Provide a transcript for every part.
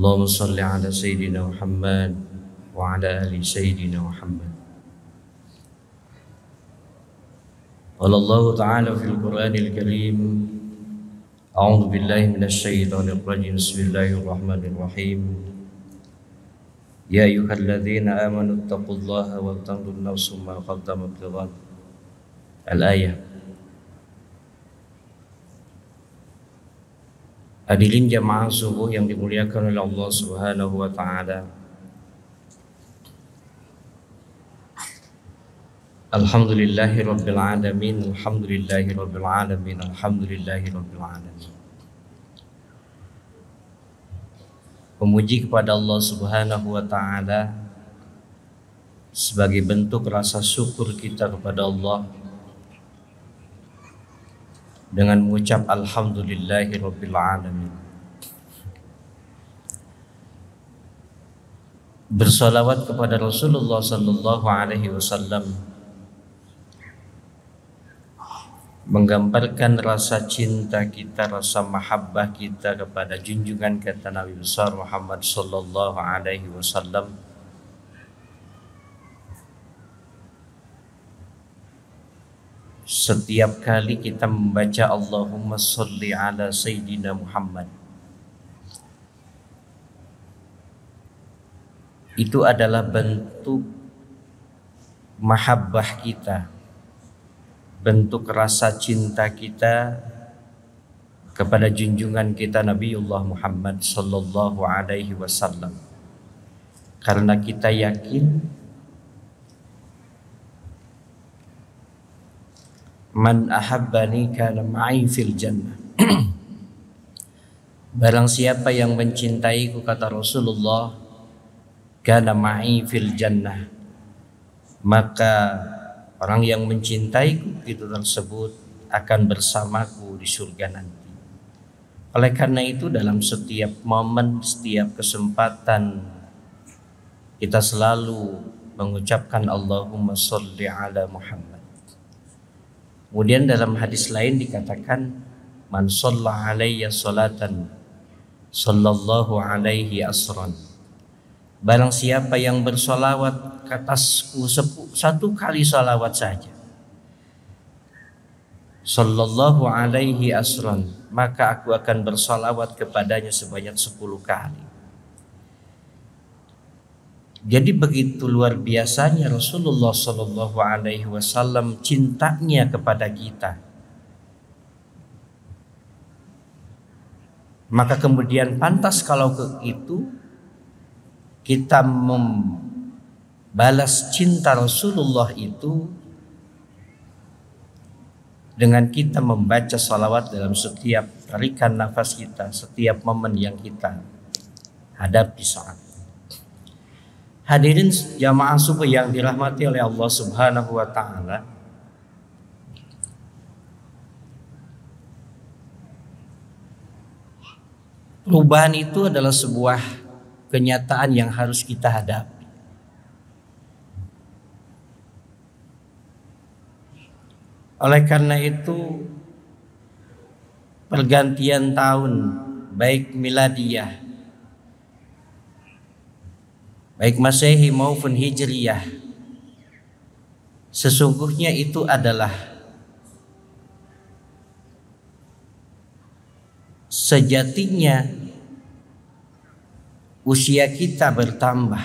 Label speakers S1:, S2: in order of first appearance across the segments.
S1: اللهم صل على سيدنا محمد وعلى آل سيدنا محمد قال الله تعالى في القرآن الكريم أعوذ بالله من الشيطان الرجيم بسم الله الرحمن الرحيم يا أيها الذين آمنوا اتقوا الله ولتنظر النفس ما قدمت لغد الآية Hadirin jamaah subuh yang dimuliakan oleh Allah Subhanahu wa taala. Alhamdulillahi rabbil alamin, alhamdulillahi rabbil alamin, alhamdulillahi rabbil alamin. Memuji kepada Allah Subhanahu wa taala sebagai bentuk rasa syukur kita kepada Allah dengan mengucap rabbil alamin. Bersolawat kepada Rasulullah sallallahu alaihi wasallam menggambarkan rasa cinta kita, rasa mahabbah kita kepada junjungan kata Nabi besar Muhammad sallallahu alaihi wasallam setiap kali kita membaca Allahumma salli ala Sayyidina Muhammad itu adalah bentuk mahabbah kita bentuk rasa cinta kita kepada junjungan kita Nabiullah Muhammad sallallahu alaihi wasallam karena kita yakin Man ahabbani kana ma'i fil jannah. Barang siapa yang mencintaiku kata Rasulullah kana ma'i fil jannah. Maka orang yang mencintaiku itu tersebut akan bersamaku di surga nanti. Oleh karena itu dalam setiap momen, setiap kesempatan kita selalu mengucapkan Allahumma salli ala Muhammad. Kemudian dalam hadis lain dikatakan man shalla alayya salatan sallallahu alaihi asran. Barang siapa yang bersolawat ke atasku satu kali salawat saja. Sallallahu alaihi asran. Maka aku akan bersolawat kepadanya sebanyak sepuluh kali. Jadi begitu luar biasanya Rasulullah Shallallahu Alaihi Wasallam cintanya kepada kita. Maka kemudian pantas kalau ke itu kita membalas cinta Rasulullah itu dengan kita membaca salawat dalam setiap tarikan nafas kita, setiap momen yang kita hadapi saat Hadirin jamaah subuh yang dirahmati oleh Allah Subhanahu wa taala. Perubahan itu adalah sebuah kenyataan yang harus kita hadapi. Oleh karena itu pergantian tahun baik miladiah baik Masehi maupun Hijriyah sesungguhnya itu adalah sejatinya usia kita bertambah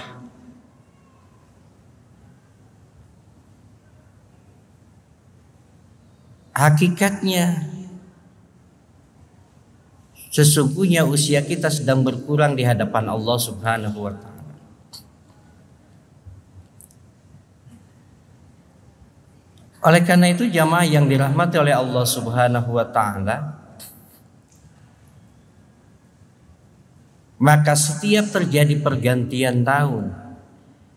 S1: hakikatnya sesungguhnya usia kita sedang berkurang di hadapan Allah Subhanahu wa taala Oleh karena itu jamaah yang dirahmati oleh Allah Subhanahu wa taala maka setiap terjadi pergantian tahun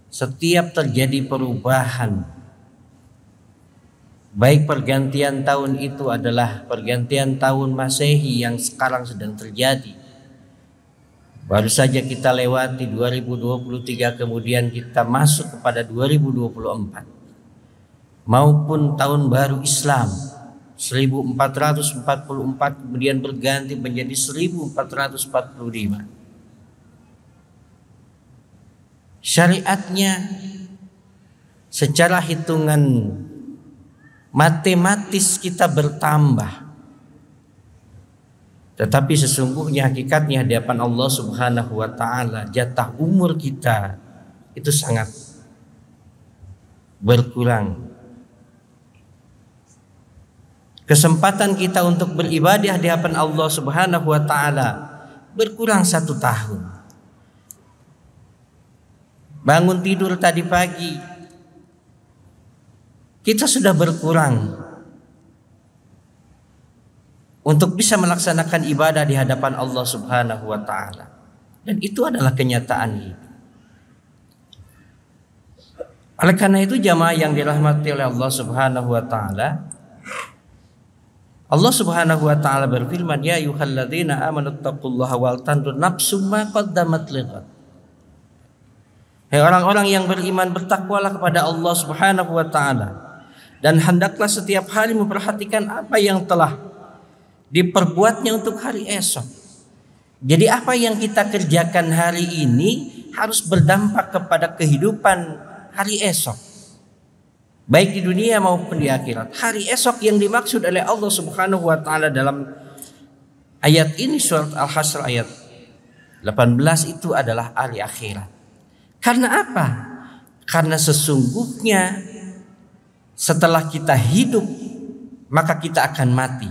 S1: setiap terjadi perubahan baik pergantian tahun itu adalah pergantian tahun Masehi yang sekarang sedang terjadi baru saja kita lewati 2023 kemudian kita masuk kepada 2024 maupun tahun baru Islam 1444 kemudian berganti menjadi 1445 syariatnya secara hitungan matematis kita bertambah tetapi sesungguhnya hakikatnya di hadapan Allah Subhanahu wa taala jatah umur kita itu sangat berkurang Kesempatan kita untuk beribadah di hadapan Allah Subhanahu wa taala berkurang satu tahun. Bangun tidur tadi pagi kita sudah berkurang untuk bisa melaksanakan ibadah di hadapan Allah Subhanahu wa taala. Dan itu adalah kenyataan hidup. Oleh karena itu jamaah yang dirahmati oleh Allah Subhanahu wa taala, Allah Subhanahu wa taala berfirman, "Ya ayyuhalladzina amanu taqullaha wal tandur nafsum ma qaddamat lighad." Hei orang-orang yang beriman bertakwalah kepada Allah Subhanahu wa taala dan hendaklah setiap hari memperhatikan apa yang telah diperbuatnya untuk hari esok. Jadi apa yang kita kerjakan hari ini harus berdampak kepada kehidupan hari esok baik di dunia maupun di akhirat. Hari esok yang dimaksud oleh Allah Subhanahu wa taala dalam ayat ini surat Al-Hasyr ayat 18 itu adalah hari akhirat. Karena apa? Karena sesungguhnya setelah kita hidup maka kita akan mati.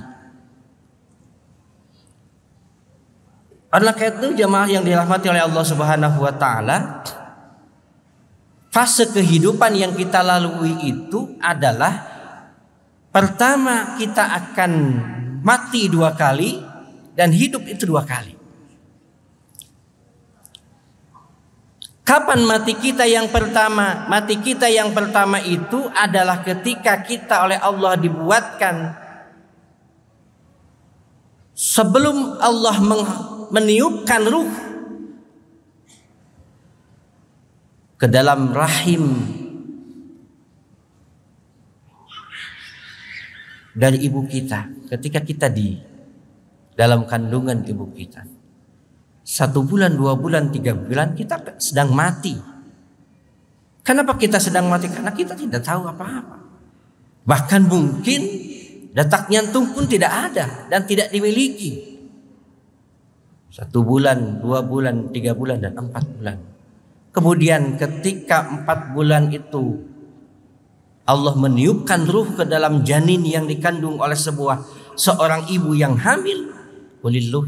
S1: Anak itu jemaah yang dirahmati oleh Allah Subhanahu wa taala fase kehidupan yang kita lalui itu adalah pertama kita akan mati dua kali dan hidup itu dua kali. Kapan mati kita yang pertama? Mati kita yang pertama itu adalah ketika kita oleh Allah dibuatkan sebelum Allah meniupkan ruh ke dalam rahim dari ibu kita ketika kita di dalam kandungan ibu kita satu bulan dua bulan tiga bulan kita sedang mati kenapa kita sedang mati karena kita tidak tahu apa-apa bahkan mungkin detak nyantung pun tidak ada dan tidak dimiliki satu bulan dua bulan tiga bulan dan empat bulan Kemudian ketika empat bulan itu Allah meniupkan ruh ke dalam janin yang dikandung oleh sebuah seorang ibu yang hamil.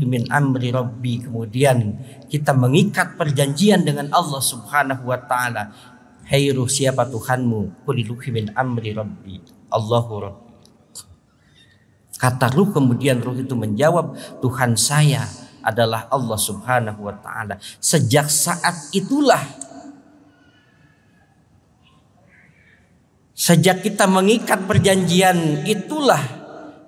S1: min amri rabbi. Kemudian kita mengikat perjanjian dengan Allah subhanahu wa ta'ala. Hei ruh siapa Tuhanmu? min amri rabbi. Allahu rabbi. Kata ruh kemudian ruh itu menjawab Tuhan saya adalah Allah Subhanahu wa taala. Sejak saat itulah sejak kita mengikat perjanjian itulah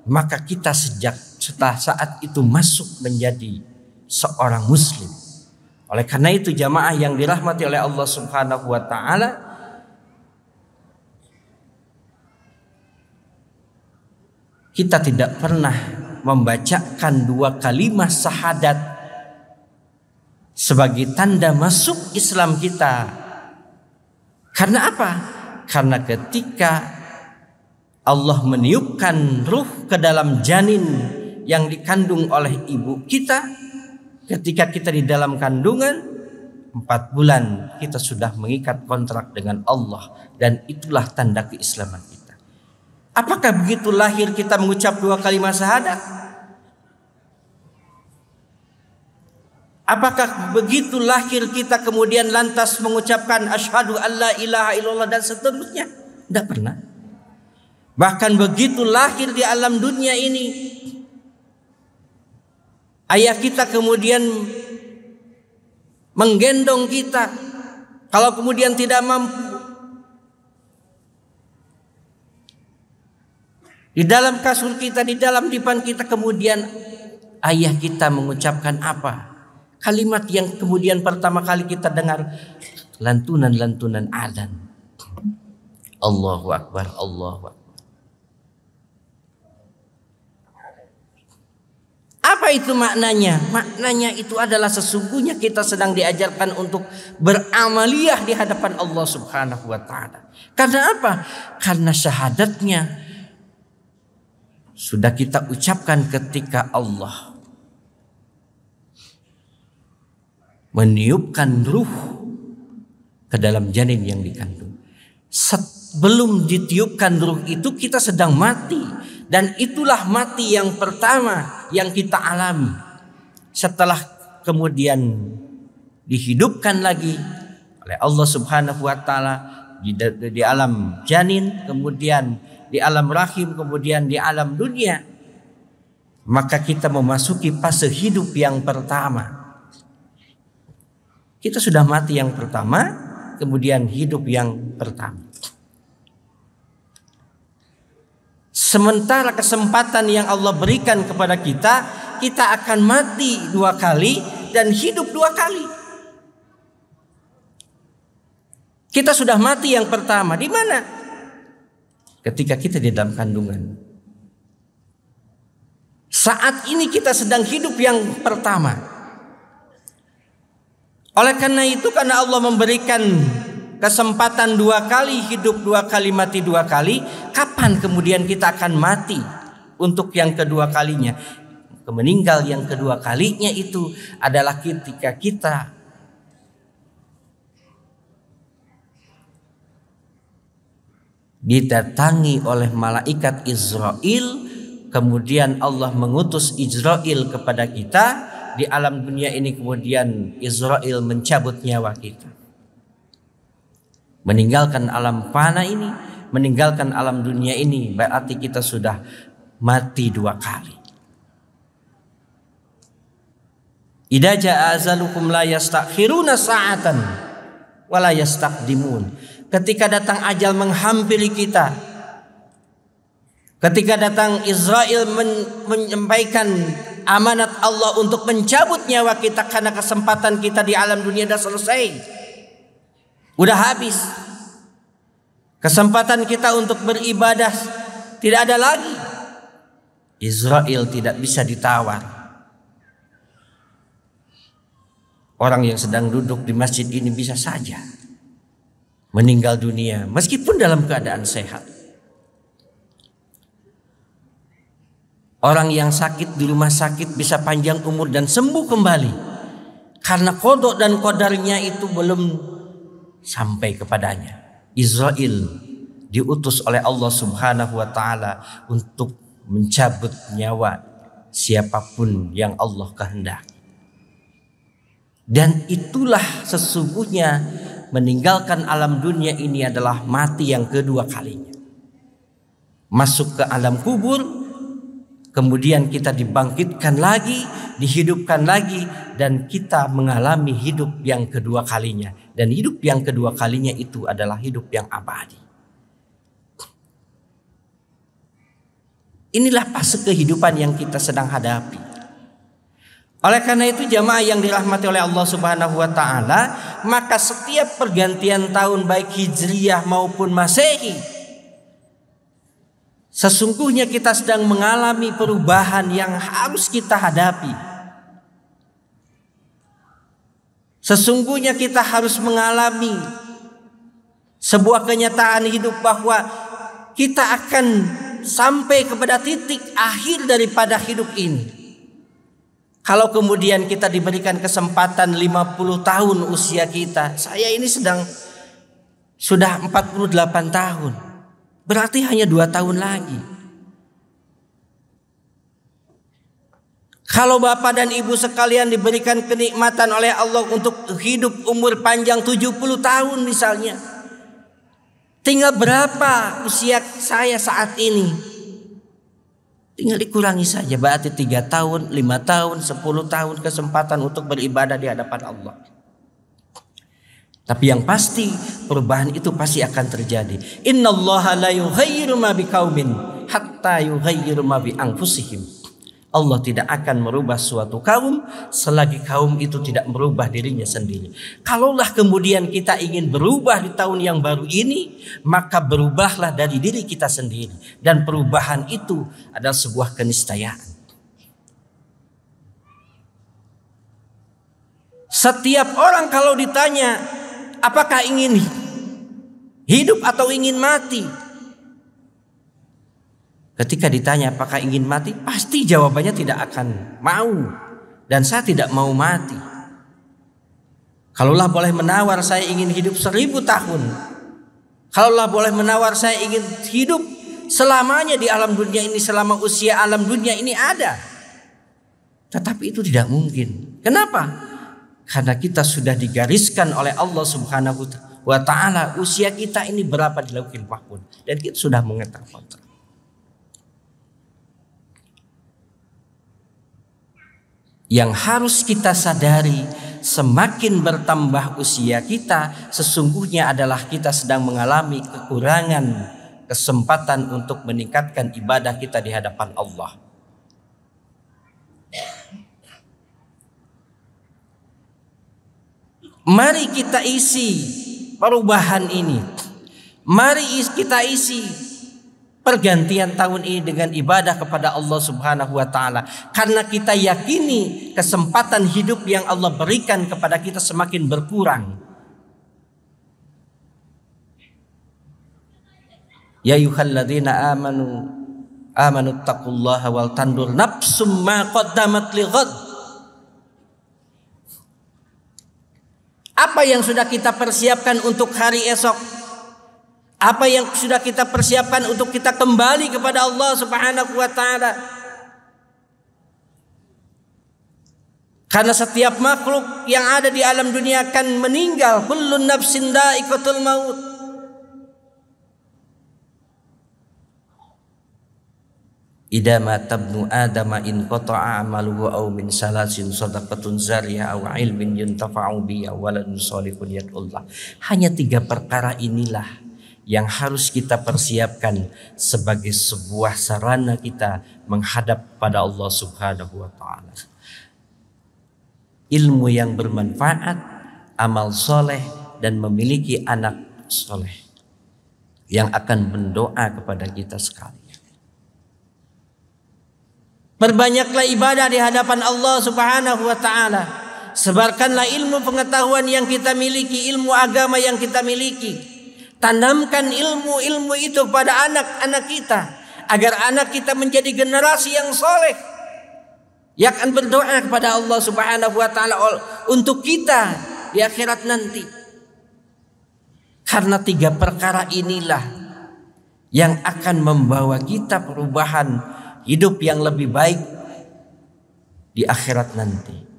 S1: maka kita sejak setelah saat itu masuk menjadi seorang muslim. Oleh karena itu jamaah yang dirahmati oleh Allah Subhanahu wa taala kita tidak pernah membacakan dua kalimat syahadat sebagai tanda masuk Islam kita. Karena apa? Karena ketika Allah meniupkan ruh ke dalam janin yang dikandung oleh ibu kita ketika kita di dalam kandungan empat bulan kita sudah mengikat kontrak dengan Allah dan itulah tanda keislaman kita. Apakah begitu lahir kita mengucap dua kalimat syahadat? Apakah begitu lahir kita kemudian lantas mengucapkan asyhadu alla ilaha illallah dan seterusnya? Tidak pernah. Bahkan begitu lahir di alam dunia ini ayah kita kemudian menggendong kita kalau kemudian tidak mampu Di dalam kasur kita, di dalam dipan kita kemudian ayah kita mengucapkan apa? Kalimat yang kemudian pertama kali kita dengar lantunan-lantunan adan. Allahu Akbar, Allahu Akbar. Apa itu maknanya? Maknanya itu adalah sesungguhnya kita sedang diajarkan untuk beramaliah di hadapan Allah Subhanahu wa taala. Karena apa? Karena syahadatnya sudah kita ucapkan ketika Allah meniupkan ruh ke dalam janin yang dikandung. Sebelum ditiupkan ruh itu kita sedang mati dan itulah mati yang pertama yang kita alami. Setelah kemudian dihidupkan lagi oleh Allah Subhanahu wa taala di, di alam janin kemudian di alam rahim, kemudian di alam dunia. Maka kita memasuki fase hidup yang pertama. Kita sudah mati yang pertama, kemudian hidup yang pertama. Sementara kesempatan yang Allah berikan kepada kita, kita akan mati dua kali dan hidup dua kali. Kita sudah mati yang pertama, di mana? ketika kita di dalam kandungan. Saat ini kita sedang hidup yang pertama. Oleh karena itu karena Allah memberikan kesempatan dua kali hidup dua kali mati dua kali, kapan kemudian kita akan mati untuk yang kedua kalinya? Meninggal yang kedua kalinya itu adalah ketika kita didatangi oleh malaikat Israel kemudian Allah mengutus Israel kepada kita di alam dunia ini kemudian Israel mencabut nyawa kita meninggalkan alam fana ini meninggalkan alam dunia ini berarti kita sudah mati dua kali Idza jaa azalukum la yastakhiruna sa'atan wa la yastaqdimun ketika datang ajal menghampiri kita, ketika datang Israel menyampaikan amanat Allah untuk mencabut nyawa kita karena kesempatan kita di alam dunia sudah selesai, udah habis. Kesempatan kita untuk beribadah tidak ada lagi. Israel tidak bisa ditawar. Orang yang sedang duduk di masjid ini bisa saja meninggal dunia meskipun dalam keadaan sehat. Orang yang sakit di rumah sakit bisa panjang umur dan sembuh kembali karena kodok dan kodarnya itu belum sampai kepadanya. Israel diutus oleh Allah Subhanahu wa taala untuk mencabut nyawa siapapun yang Allah kehendaki. Dan itulah sesungguhnya meninggalkan alam dunia ini adalah mati yang kedua kalinya. Masuk ke alam kubur, kemudian kita dibangkitkan lagi, dihidupkan lagi dan kita mengalami hidup yang kedua kalinya dan hidup yang kedua kalinya itu adalah hidup yang abadi. Inilah fase kehidupan yang kita sedang hadapi. Oleh karena itu jamaah yang dirahmati oleh Allah Subhanahu wa taala, maka setiap pergantian tahun baik Hijriah maupun Masehi sesungguhnya kita sedang mengalami perubahan yang harus kita hadapi. Sesungguhnya kita harus mengalami sebuah kenyataan hidup bahwa kita akan sampai kepada titik akhir daripada hidup ini. Kalau kemudian kita diberikan kesempatan 50 tahun usia kita, saya ini sedang sudah 48 tahun. Berarti hanya dua tahun lagi. Kalau bapak dan ibu sekalian diberikan kenikmatan oleh Allah untuk hidup umur panjang 70 tahun misalnya. Tinggal berapa usia saya saat ini? Tinggal dikurangi saja. Berarti tiga tahun, lima tahun, sepuluh tahun kesempatan untuk beribadah di hadapan Allah. Tapi yang pasti perubahan itu pasti akan terjadi. Inna Allah la yughayyiru ma biqaumin hatta yughayyiru ma bi anfusihim. Allah tidak akan merubah suatu kaum selagi kaum itu tidak merubah dirinya sendiri. Kalaulah kemudian kita ingin berubah di tahun yang baru ini, maka berubahlah dari diri kita sendiri dan perubahan itu adalah sebuah keniscayaan. Setiap orang kalau ditanya apakah ingin hidup atau ingin mati, Ketika ditanya apakah ingin mati, pasti jawabannya tidak akan mau. Dan saya tidak mau mati. Kalaulah boleh menawar saya ingin hidup seribu tahun. Kalaulah boleh menawar saya ingin hidup selamanya di alam dunia ini selama usia alam dunia ini ada. Tetapi itu tidak mungkin. Kenapa? Karena kita sudah digariskan oleh Allah Subhanahu wa taala usia kita ini berapa dilakukan pahpun dan kita sudah mengetahui. yang harus kita sadari semakin bertambah usia kita sesungguhnya adalah kita sedang mengalami kekurangan kesempatan untuk meningkatkan ibadah kita di hadapan Allah. Mari kita isi perubahan ini. Mari kita isi pergantian tahun ini dengan ibadah kepada Allah Subhanahu wa taala. Karena kita yakini kesempatan hidup yang Allah berikan kepada kita semakin berkurang. Ya yuhalladzina amanu amanu taqullaha wal tandur nafsum ma qaddamat lighad. Apa yang sudah kita persiapkan untuk hari esok? apa yang sudah kita persiapkan untuk kita kembali kepada Allah Subhanahu wa taala. Karena setiap makhluk yang ada di alam dunia akan meninggal, kullun nafsin dha'iqatul maut. Idza ma tabnu adama in qata'a amaluhu aw min salasin sadaqatun zariyah aw ilmin yuntafa'u bi aw waladun salihun yad'ullah. Hanya tiga perkara inilah yang harus kita persiapkan sebagai sebuah sarana kita menghadap pada Allah Subhanahu wa taala. Ilmu yang bermanfaat, amal soleh dan memiliki anak soleh yang akan mendoa kepada kita sekali. Perbanyaklah ibadah di hadapan Allah Subhanahu wa taala. Sebarkanlah ilmu pengetahuan yang kita miliki, ilmu agama yang kita miliki Tanamkan ilmu-ilmu itu pada anak-anak kita agar anak kita menjadi generasi yang soleh yang akan berdoa kepada Allah Subhanahu wa taala untuk kita di akhirat nanti. Karena tiga perkara inilah yang akan membawa kita perubahan hidup yang lebih baik di akhirat nanti.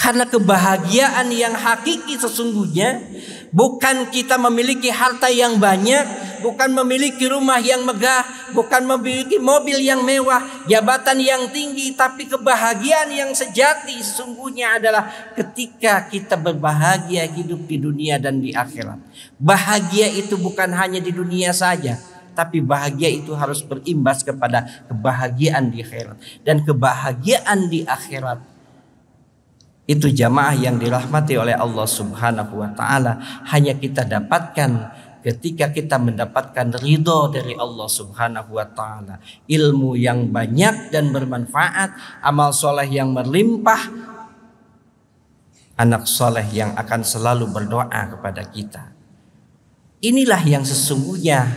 S1: Karena kebahagiaan yang hakiki sesungguhnya bukan kita memiliki harta yang banyak, bukan memiliki rumah yang megah, bukan memiliki mobil yang mewah, jabatan yang tinggi, tapi kebahagiaan yang sejati sesungguhnya adalah ketika kita berbahagia hidup di dunia dan di akhirat. Bahagia itu bukan hanya di dunia saja, tapi bahagia itu harus berimbas kepada kebahagiaan di akhirat. Dan kebahagiaan di akhirat itu jamaah yang dirahmati oleh Allah Subhanahu wa taala hanya kita dapatkan ketika kita mendapatkan ridho dari Allah Subhanahu wa taala, ilmu yang banyak dan bermanfaat, amal soleh yang melimpah, anak soleh yang akan selalu berdoa kepada kita. Inilah yang sesungguhnya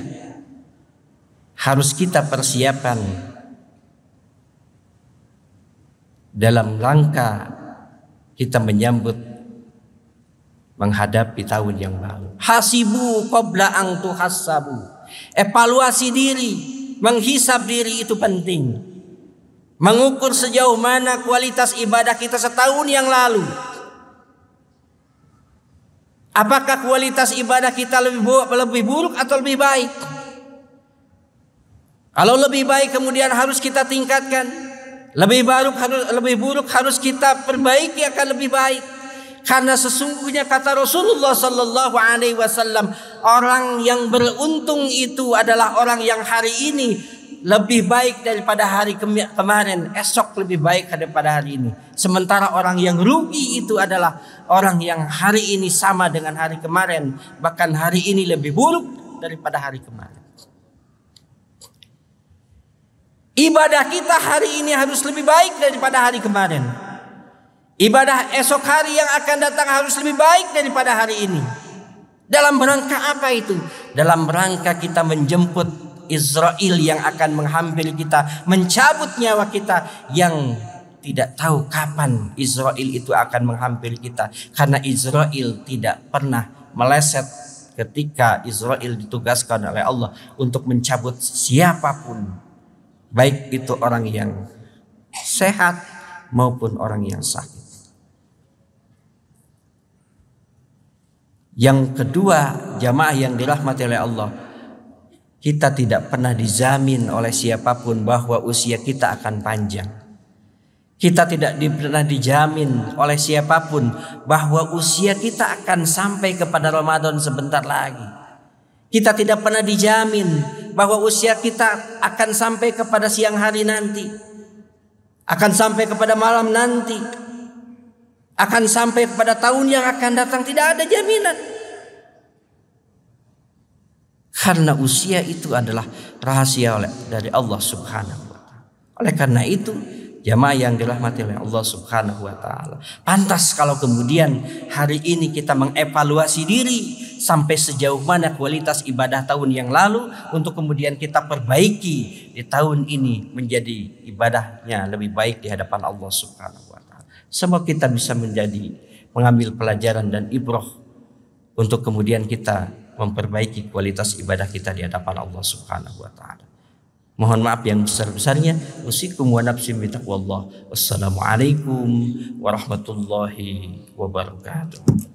S1: harus kita persiapkan dalam langkah kita menyambut menghadapi tahun yang baru. Hasibu qabla ang tuhasabu. Evaluasi diri, menghisap diri itu penting. Mengukur sejauh mana kualitas ibadah kita setahun yang lalu. Apakah kualitas ibadah kita lebih buruk, lebih buruk atau lebih baik? Kalau lebih baik kemudian harus kita tingkatkan. Lebih buruk harus lebih buruk harus kita perbaiki akan lebih baik. Karena sesungguhnya kata Rasulullah Sallallahu Alaihi Wasallam orang yang beruntung itu adalah orang yang hari ini lebih baik daripada hari kemarin, esok lebih baik daripada hari ini. Sementara orang yang rugi itu adalah orang yang hari ini sama dengan hari kemarin, bahkan hari ini lebih buruk daripada hari kemarin. Ibadah kita hari ini harus lebih baik daripada hari kemarin. Ibadah esok hari yang akan datang harus lebih baik daripada hari ini. Dalam rangka apa itu? Dalam rangka kita menjemput Israel yang akan menghampiri kita, mencabut nyawa kita yang tidak tahu kapan Israel itu akan menghampiri kita karena Israel tidak pernah meleset ketika Israel ditugaskan oleh Allah untuk mencabut siapapun baik itu orang yang sehat maupun orang yang sakit. Yang kedua, jamaah yang dirahmati oleh Allah, kita tidak pernah dijamin oleh siapapun bahwa usia kita akan panjang. Kita tidak pernah dijamin oleh siapapun bahwa usia kita akan sampai kepada Ramadan sebentar lagi. Kita tidak pernah dijamin bahwa usia kita akan sampai kepada siang hari nanti, akan sampai kepada malam nanti, akan sampai kepada tahun yang akan datang. Tidak ada jaminan, karena usia itu adalah rahasia oleh dari Allah Subhanahu wa Ta'ala. Oleh karena itu, jamaah yang dirahmati oleh Allah Subhanahu wa Ta'ala, pantas kalau kemudian hari ini kita mengevaluasi diri sampai sejauh mana kualitas ibadah tahun yang lalu untuk kemudian kita perbaiki di tahun ini menjadi ibadahnya lebih baik di hadapan Allah Subhanahu wa taala. Semoga kita bisa menjadi mengambil pelajaran dan ibroh untuk kemudian kita memperbaiki kualitas ibadah kita di hadapan Allah Subhanahu wa taala. Mohon maaf yang besar-besarnya. Usikum wa nafsim bitaqwallah. Wassalamualaikum warahmatullahi wabarakatuh.